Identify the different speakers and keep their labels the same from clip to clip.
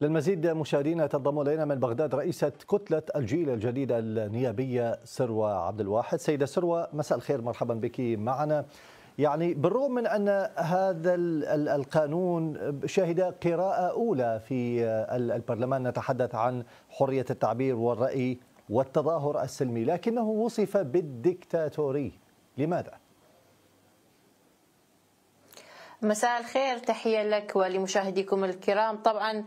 Speaker 1: للمزيد مشاهدينا تنضم الينا من بغداد رئيسه كتله الجيل الجديده النيابيه سروى عبد الواحد. سيده سروى مساء الخير مرحبا بك معنا. يعني بالرغم من ان هذا القانون شهد قراءه اولى في البرلمان نتحدث عن حريه التعبير والراي والتظاهر السلمي، لكنه وصف بالديكتاتوري. لماذا؟
Speaker 2: مساء الخير تحية لك ولمشاهديكم الكرام طبعا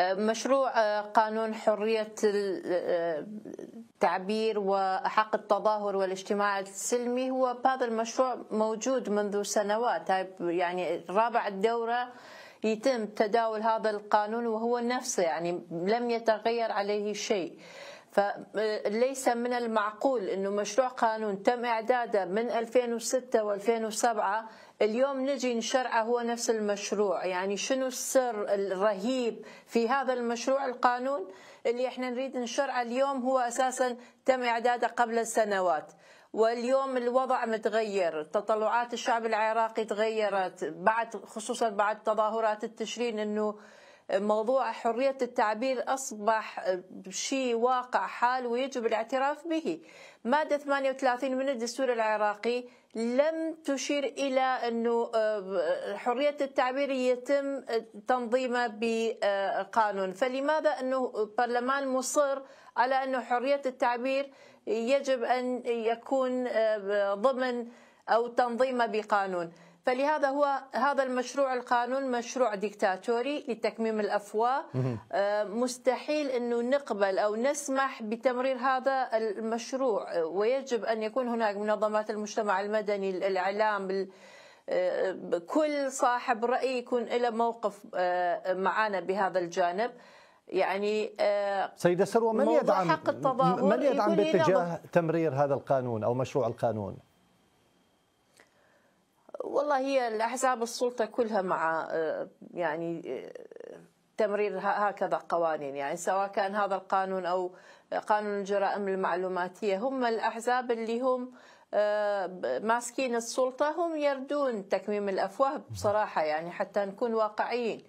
Speaker 2: مشروع آه، قانون حرية التعبير آه، وحق التظاهر والاجتماع السلمي هو هذا المشروع موجود منذ سنوات طيب، يعني رابع الدورة يتم تداول هذا القانون وهو نفسه يعني لم يتغير عليه شيء فليس آه، من المعقول انه مشروع قانون تم اعداده من 2006 و2007 اليوم نجي نشرعه هو نفس المشروع يعني شنو السر الرهيب في هذا المشروع القانون اللي احنا نريد نشرعه اليوم هو اساسا تم اعداده قبل سنوات واليوم الوضع متغير تطلعات الشعب العراقي تغيرت بعد خصوصا بعد تظاهرات التشرين انه موضوع حرية التعبير أصبح شيء واقع حال ويجب الاعتراف به مادة 38 من الدستور العراقي لم تشير إلى أنه آه، حرية التعبير يتم آه، تنظيمها بقانون فلماذا أنه برلمان مصر على أنه حرية التعبير يجب أن يكون آه، ضمن أو تنظيمها بقانون فلهذا هو هذا المشروع القانون مشروع ديكتاتوري لتكميم الافواه آه، مستحيل انه نقبل او نسمح بتمرير هذا المشروع ويجب ان يكون هناك منظمات المجتمع المدني الاعلام آه، كل صاحب راي يكون له موقف آه، معنا بهذا الجانب يعني
Speaker 1: سيدة سروة من يدعم حق من يدعم باتجاه تمرير هذا القانون او مشروع القانون؟
Speaker 2: والله هي الأحزاب السلطة كلها مع آه، يعني آه، تمرير هكذا قوانين يعني سواء كان هذا القانون أو قانون الجرائم المعلوماتية هم الأحزاب اللي هم آه، ماسكين السلطة هم يردون تكميم الأفواه بصراحة يعني حتى نكون واقعيين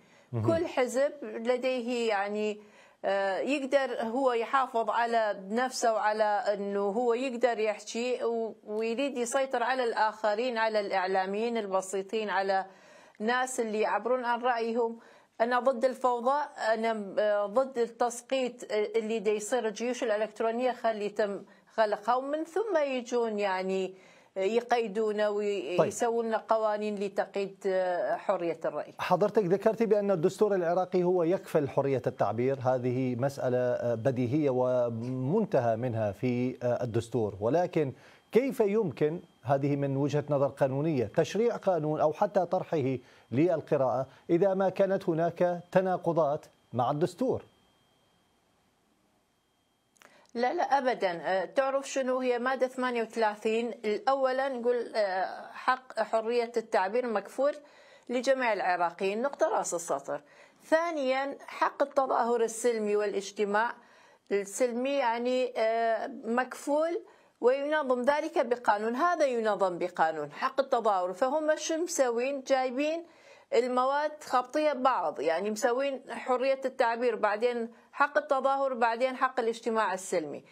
Speaker 2: كل حزب لديه يعني آه، يقدر هو يحافظ على نفسه وعلى انه هو يقدر يحكي ويريد يسيطر على الاخرين على الاعلاميين البسيطين على ناس اللي يعبرون عن رايهم انا ضد الفوضى انا آه، ضد التسقيط آه، اللي دا يصير الجيوش الالكترونيه خلي يتم خلقها ومن ثم يجون يعني يقيدونا طيب. ويسووا لنا قوانين لتقييد آه، حريه الراي.
Speaker 1: حضرتك ذكرت بان الدستور العراقي هو يكفل حريه التعبير، هذه مساله آه، بديهيه ومنتهى منها في آه، الدستور، ولكن كيف يمكن هذه من وجهه نظر قانونيه تشريع قانون او حتى طرحه للقراءه اذا ما كانت هناك تناقضات مع الدستور؟
Speaker 2: لا لا ابدا أه، تعرف شنو هي ماده 38 اولا نقول أه، حق حريه التعبير مكفور لجميع العراقيين نقطه راس السطر ثانيا حق التظاهر السلمي والاجتماع السلمي يعني أه، مكفول وينظم ذلك بقانون هذا ينظم بقانون حق التظاهر فهم شو مسوين جايبين المواد خابطيه ببعض يعني مسوين حريه التعبير بعدين حق التظاهر بعدين حق الاجتماع السلمي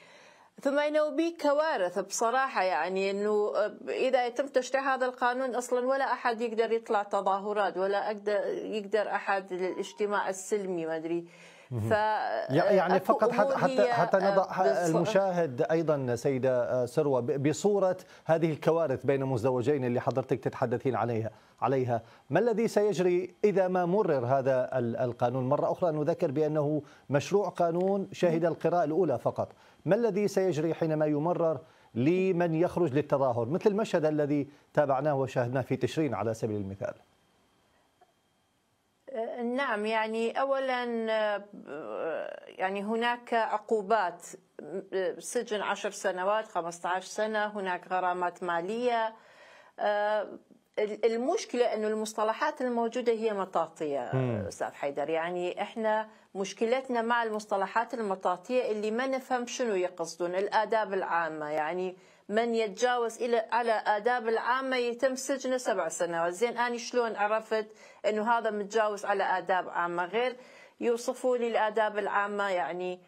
Speaker 2: ثم انه بي كوارث بصراحه يعني انه اذا يتم تشريع هذا القانون اصلا ولا احد يقدر يطلع تظاهرات ولا اقدر يقدر احد للاجتماع السلمي ما ادري ف يعني آه، فقط حتى, حتى, حتى آه، نضع المشاهد
Speaker 1: ايضا سيده آه، سروه بصوره هذه الكوارث بين مزدوجين اللي حضرتك تتحدثين عليها عليها ما الذي سيجري اذا ما مرر هذا القانون مره اخرى نذكر بانه مشروع قانون شهد القراءه الاولى فقط ما الذي سيجري حينما يمرر لمن يخرج للتظاهر مثل المشهد الذي تابعناه وشاهدناه في تشرين على سبيل المثال
Speaker 2: آه، نعم يعني اولا آه، يعني هناك عقوبات آه، سجن عشر سنوات 15 سنه هناك غرامات ماليه المشكلة أنه المصطلحات الموجودة هي مطاطية مم. أستاذ حيدر يعني إحنا مشكلتنا مع المصطلحات المطاطية اللي ما نفهم شنو يقصدون الآداب العامة يعني من يتجاوز إلى على آداب العامة يتم سجنه سبع سنوات زين أنا شلون عرفت أنه هذا متجاوز على آداب عامة غير يوصفوا لي الآداب العامة يعني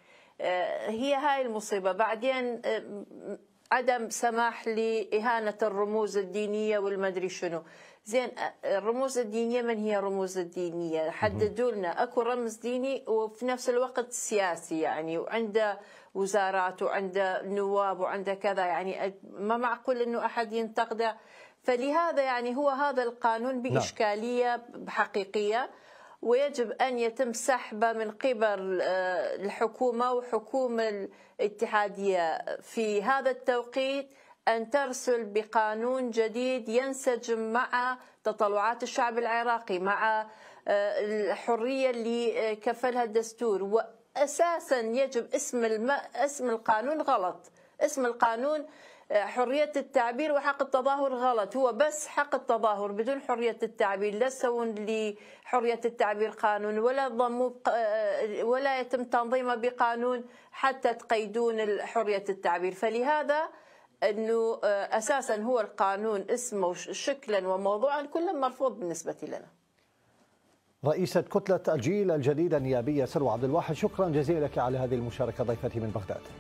Speaker 2: آه، هي هاي المصيبة بعدين آه، عدم سماح لإهانة الرموز الدينية والمدري شنو زين الرموز الدينية من هي الرموز الدينية حددوا لنا أكو رمز ديني وفي نفس الوقت سياسي يعني وعنده وزارات وعنده نواب وعنده كذا يعني ما معقول أنه أحد ينتقده فلهذا يعني هو هذا القانون نعم. بإشكالية حقيقية ويجب أن يتم سحبه من قبل آه، الحكومة وحكومة الاتحادية في هذا التوقيت أن ترسل بقانون جديد ينسجم مع تطلعات الشعب العراقي مع آه، الحرية اللي آه، كفلها الدستور وأساسا يجب اسم, الم... اسم القانون غلط اسم القانون حرية التعبير وحق التظاهر غلط هو بس حق التظاهر بدون حرية التعبير لا سوون لحرية التعبير قانون ولا ضموا آه، ولا يتم تنظيمه بقانون حتى تقيدون حرية التعبير فلهذا أنه آه، أساسا هو القانون اسمه شكلا وموضوعا كله مرفوض بالنسبة لنا
Speaker 1: رئيسة كتلة الجيل الجديدة النيابية سلوى عبد الواحد شكرا جزيلا لك على هذه المشاركة ضيفتي من بغداد